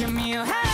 give me a hand.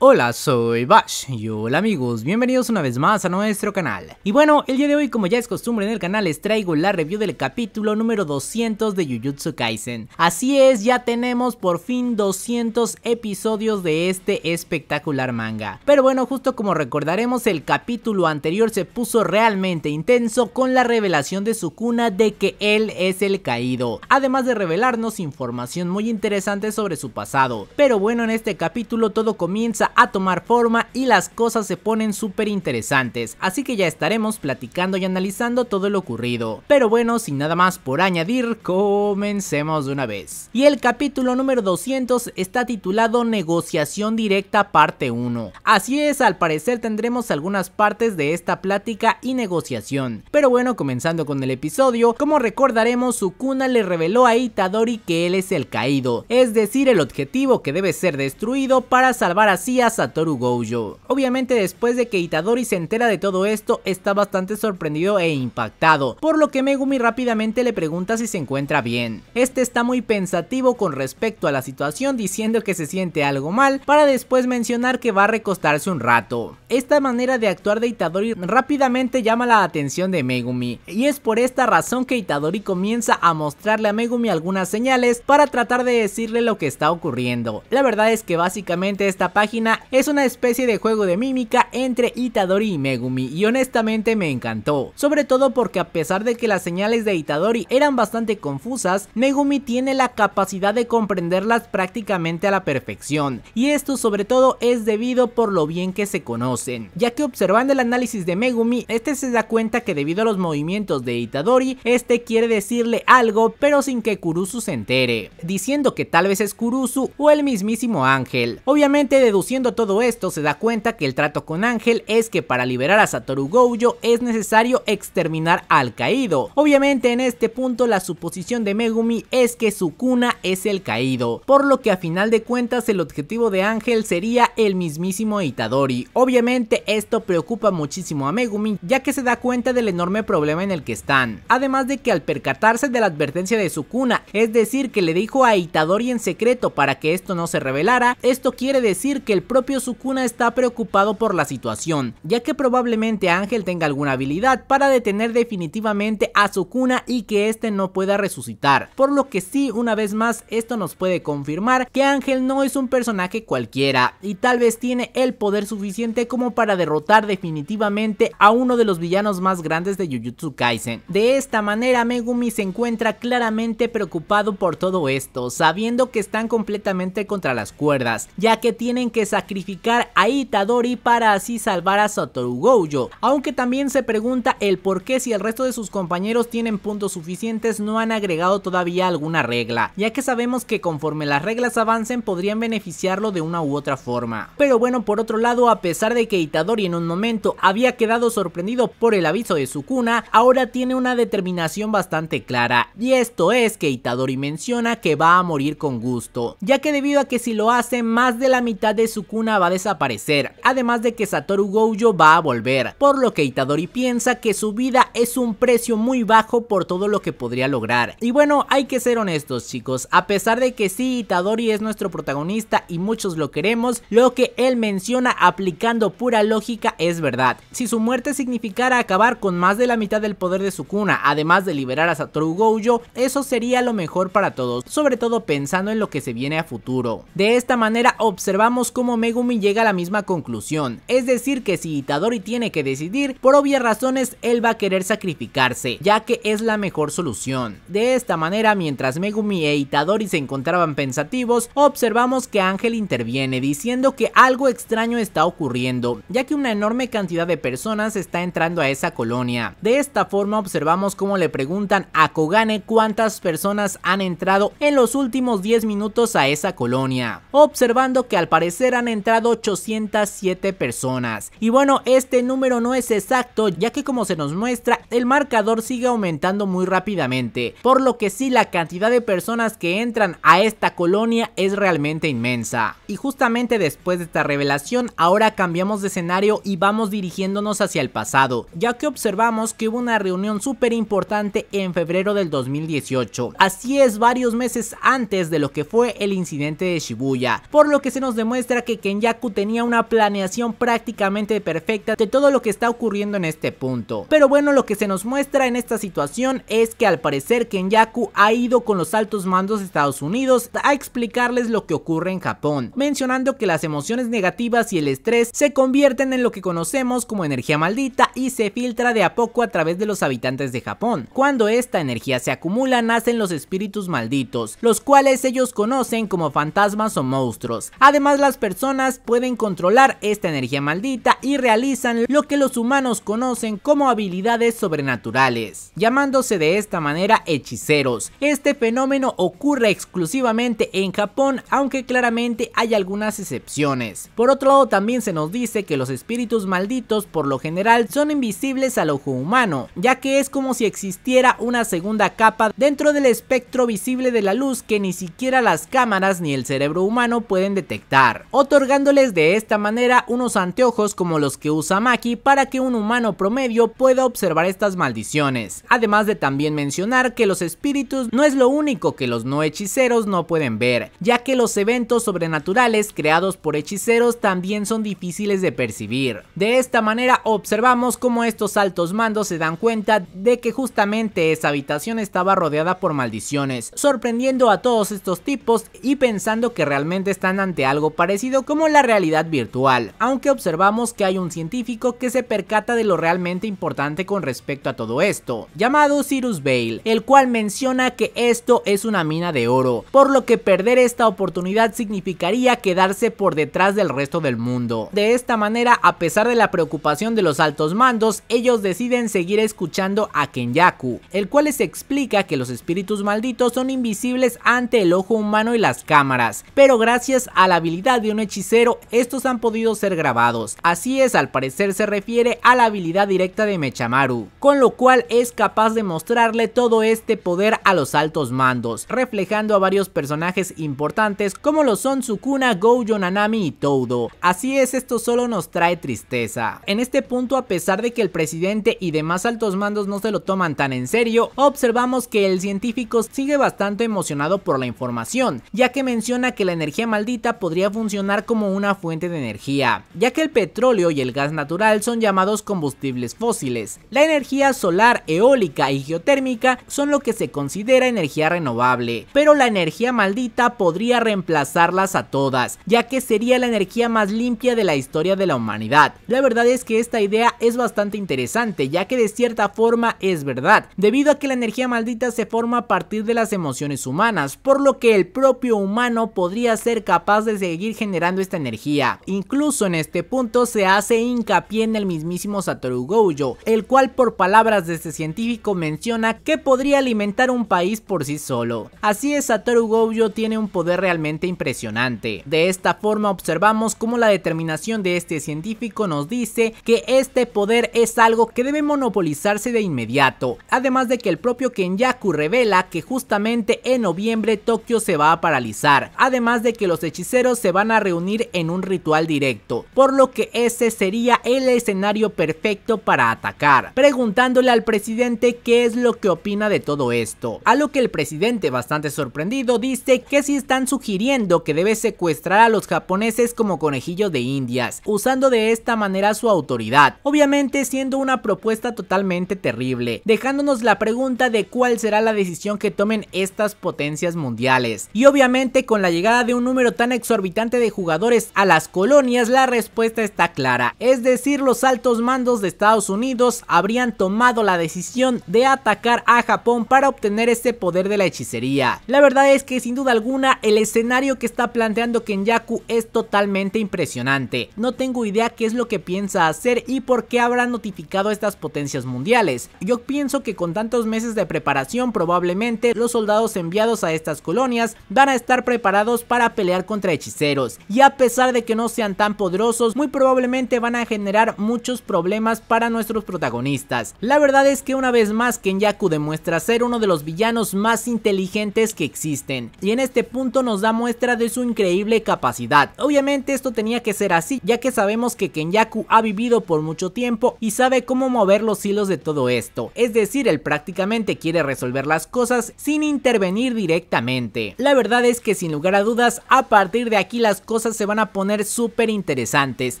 Hola, soy Bash y hola amigos, bienvenidos una vez más a nuestro canal. Y bueno, el día de hoy como ya es costumbre en el canal les traigo la review del capítulo número 200 de Jujutsu Kaisen. Así es, ya tenemos por fin 200 episodios de este espectacular manga. Pero bueno, justo como recordaremos el capítulo anterior se puso realmente intenso con la revelación de Sukuna de que él es el caído. Además de revelarnos información muy interesante sobre su pasado. Pero bueno, en este capítulo todo comienza a tomar forma y las cosas se ponen súper interesantes, así que ya estaremos platicando y analizando todo lo ocurrido. Pero bueno, sin nada más por añadir, comencemos de una vez. Y el capítulo número 200 está titulado Negociación Directa Parte 1. Así es, al parecer tendremos algunas partes de esta plática y negociación. Pero bueno, comenzando con el episodio, como recordaremos, Sukuna le reveló a Itadori que él es el caído, es decir, el objetivo que debe ser destruido para salvar así a Satoru Gojo. Obviamente después de que Itadori se entera de todo esto, está bastante sorprendido e impactado, por lo que Megumi rápidamente le pregunta si se encuentra bien. Este está muy pensativo con respecto a la situación diciendo que se siente algo mal, para después mencionar que va a recostarse un rato. Esta manera de actuar de Itadori rápidamente llama la atención de Megumi, y es por esta razón que Itadori comienza a mostrarle a Megumi algunas señales para tratar de decirle lo que está ocurriendo. La verdad es que básicamente esta página es una especie de juego de mímica entre Itadori y Megumi y honestamente me encantó, sobre todo porque a pesar de que las señales de Itadori eran bastante confusas, Megumi tiene la capacidad de comprenderlas prácticamente a la perfección y esto sobre todo es debido por lo bien que se conocen, ya que observando el análisis de Megumi, este se da cuenta que debido a los movimientos de Itadori, este quiere decirle algo pero sin que Kurusu se entere, diciendo que tal vez es Kurusu o el mismísimo ángel, obviamente deduciendo todo esto, se da cuenta que el trato con Ángel es que para liberar a Satoru Gojo es necesario exterminar al caído. Obviamente en este punto la suposición de Megumi es que su cuna es el caído, por lo que a final de cuentas el objetivo de Ángel sería el mismísimo Itadori. Obviamente esto preocupa muchísimo a Megumi ya que se da cuenta del enorme problema en el que están, además de que al percatarse de la advertencia de su cuna, es decir que le dijo a Itadori en secreto para que esto no se revelara, esto quiere decir que el propio Sukuna está preocupado por la situación, ya que probablemente Ángel tenga alguna habilidad para detener definitivamente a Sukuna y que este no pueda resucitar, por lo que sí, una vez más, esto nos puede confirmar que Ángel no es un personaje cualquiera y tal vez tiene el poder suficiente como para derrotar definitivamente a uno de los villanos más grandes de Jujutsu Kaisen. De esta manera, Megumi se encuentra claramente preocupado por todo esto, sabiendo que están completamente contra las cuerdas, ya que tienen que saber sacrificar a Itadori para así salvar a Satoru Gojo. Aunque también se pregunta el por qué si el resto de sus compañeros tienen puntos suficientes no han agregado todavía alguna regla, ya que sabemos que conforme las reglas avancen podrían beneficiarlo de una u otra forma. Pero bueno, por otro lado, a pesar de que Itadori en un momento había quedado sorprendido por el aviso de Sukuna, ahora tiene una determinación bastante clara, y esto es que Itadori menciona que va a morir con gusto, ya que debido a que si lo hace más de la mitad de su Sukuna va a desaparecer, además de que Satoru Gojo va a volver, por lo que Itadori piensa que su vida es un precio muy bajo por todo lo que podría lograr. Y bueno, hay que ser honestos chicos, a pesar de que sí Itadori es nuestro protagonista y muchos lo queremos, lo que él menciona aplicando pura lógica es verdad. Si su muerte significara acabar con más de la mitad del poder de su Sukuna, además de liberar a Satoru Gojo, eso sería lo mejor para todos, sobre todo pensando en lo que se viene a futuro. De esta manera observamos cómo Megumi llega a la misma conclusión, es decir que si Itadori tiene que decidir, por obvias razones él va a querer sacrificarse, ya que es la mejor solución. De esta manera, mientras Megumi e Itadori se encontraban pensativos, observamos que Ángel interviene diciendo que algo extraño está ocurriendo, ya que una enorme cantidad de personas está entrando a esa colonia. De esta forma observamos cómo le preguntan a Kogane cuántas personas han entrado en los últimos 10 minutos a esa colonia, observando que al parecer han entrado 807 personas. Y bueno, este número no es exacto ya que como se nos muestra, el marcador sigue aumentando muy rápidamente, por lo que sí la cantidad de personas que entran a esta colonia es realmente inmensa. Y justamente después de esta revelación, ahora cambiamos de escenario y vamos dirigiéndonos hacia el pasado, ya que observamos que hubo una reunión súper importante en febrero del 2018, así es varios meses antes de lo que fue el incidente de Shibuya, por lo que se nos demuestra que que Kenyaku tenía una planeación prácticamente perfecta de todo lo que está ocurriendo en este punto. Pero bueno, lo que se nos muestra en esta situación es que al parecer Kenyaku ha ido con los altos mandos de Estados Unidos a explicarles lo que ocurre en Japón, mencionando que las emociones negativas y el estrés se convierten en lo que conocemos como energía maldita y se filtra de a poco a través de los habitantes de Japón. Cuando esta energía se acumula nacen los espíritus malditos, los cuales ellos conocen como fantasmas o monstruos. Además las personas personas pueden controlar esta energía maldita y realizan lo que los humanos conocen como habilidades sobrenaturales, llamándose de esta manera hechiceros. Este fenómeno ocurre exclusivamente en Japón, aunque claramente hay algunas excepciones. Por otro lado, también se nos dice que los espíritus malditos por lo general son invisibles al ojo humano, ya que es como si existiera una segunda capa dentro del espectro visible de la luz que ni siquiera las cámaras ni el cerebro humano pueden detectar otorgándoles de esta manera unos anteojos como los que usa Maki para que un humano promedio pueda observar estas maldiciones. Además de también mencionar que los espíritus no es lo único que los no hechiceros no pueden ver, ya que los eventos sobrenaturales creados por hechiceros también son difíciles de percibir. De esta manera observamos cómo estos altos mandos se dan cuenta de que justamente esa habitación estaba rodeada por maldiciones, sorprendiendo a todos estos tipos y pensando que realmente están ante algo parecido como la realidad virtual, aunque observamos que hay un científico que se percata de lo realmente importante con respecto a todo esto, llamado Cyrus Bale, el cual menciona que esto es una mina de oro, por lo que perder esta oportunidad significaría quedarse por detrás del resto del mundo. De esta manera, a pesar de la preocupación de los altos mandos, ellos deciden seguir escuchando a Kenyaku, el cual les explica que los espíritus malditos son invisibles ante el ojo humano y las cámaras, pero gracias a la habilidad de un hechicero, estos han podido ser grabados. Así es, al parecer se refiere a la habilidad directa de Mechamaru, con lo cual es capaz de mostrarle todo este poder a los altos mandos, reflejando a varios personajes importantes como lo son Sukuna, Gojo, Nanami y Todo Así es, esto solo nos trae tristeza. En este punto, a pesar de que el presidente y demás altos mandos no se lo toman tan en serio, observamos que el científico sigue bastante emocionado por la información, ya que menciona que la energía maldita podría funcionar como una fuente de energía, ya que el petróleo y el gas natural son llamados combustibles fósiles. La energía solar, eólica y geotérmica son lo que se considera energía renovable, pero la energía maldita podría reemplazarlas a todas, ya que sería la energía más limpia de la historia de la humanidad. La verdad es que esta idea es bastante interesante, ya que de cierta forma es verdad, debido a que la energía maldita se forma a partir de las emociones humanas, por lo que el propio humano podría ser capaz de seguir generando esta energía. Incluso en este punto se hace hincapié en el mismísimo Satoru Gojo, el cual por palabras de este científico menciona que podría alimentar un país por sí solo. Así es, Satoru Gojo tiene un poder realmente impresionante. De esta forma observamos cómo la determinación de este científico nos dice que este poder es algo que debe monopolizarse de inmediato, además de que el propio Kenyaku revela que justamente en noviembre Tokio se va a paralizar, además de que los hechiceros se van a reunir unir en un ritual directo, por lo que ese sería el escenario perfecto para atacar, preguntándole al presidente qué es lo que opina de todo esto, a lo que el presidente bastante sorprendido dice que si están sugiriendo que debe secuestrar a los japoneses como conejillos de indias, usando de esta manera su autoridad, obviamente siendo una propuesta totalmente terrible, dejándonos la pregunta de cuál será la decisión que tomen estas potencias mundiales, y obviamente con la llegada de un número tan exorbitante de jugadores jugadores a las colonias, la respuesta está clara, es decir, los altos mandos de Estados Unidos habrían tomado la decisión de atacar a Japón para obtener este poder de la hechicería. La verdad es que sin duda alguna el escenario que está planteando Kenyaku es totalmente impresionante. No tengo idea qué es lo que piensa hacer y por qué habrá notificado a estas potencias mundiales. Yo pienso que con tantos meses de preparación probablemente los soldados enviados a estas colonias van a estar preparados para pelear contra hechiceros y a pesar de que no sean tan poderosos, muy probablemente van a generar muchos problemas para nuestros protagonistas. La verdad es que una vez más Kenyaku demuestra ser uno de los villanos más inteligentes que existen, y en este punto nos da muestra de su increíble capacidad. Obviamente esto tenía que ser así, ya que sabemos que Kenyaku ha vivido por mucho tiempo y sabe cómo mover los hilos de todo esto, es decir, él prácticamente quiere resolver las cosas sin intervenir directamente. La verdad es que sin lugar a dudas, a partir de aquí las cosas se van a poner súper interesantes,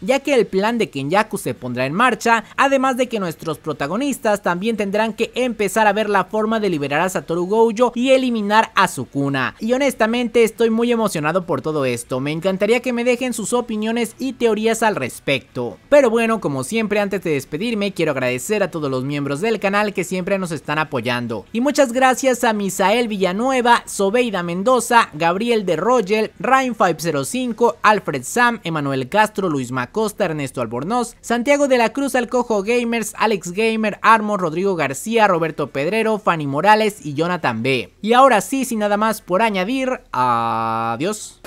ya que el plan de Kenyaku se pondrá en marcha, además de que nuestros protagonistas también tendrán que empezar a ver la forma de liberar a Satoru Gojo y eliminar a Sukuna. Y honestamente estoy muy emocionado por todo esto, me encantaría que me dejen sus opiniones y teorías al respecto. Pero bueno, como siempre antes de despedirme quiero agradecer a todos los miembros del canal que siempre nos están apoyando. Y muchas gracias a Misael Villanueva, Sobeida Mendoza, Gabriel de Rogel, Rain505, Alfred Sam, Emanuel Castro, Luis Macosta, Ernesto Albornoz, Santiago de la Cruz, Alcojo Gamers, Alex Gamer, Armo, Rodrigo García, Roberto Pedrero, Fanny Morales y Jonathan B. Y ahora sí, sin nada más por añadir, adiós.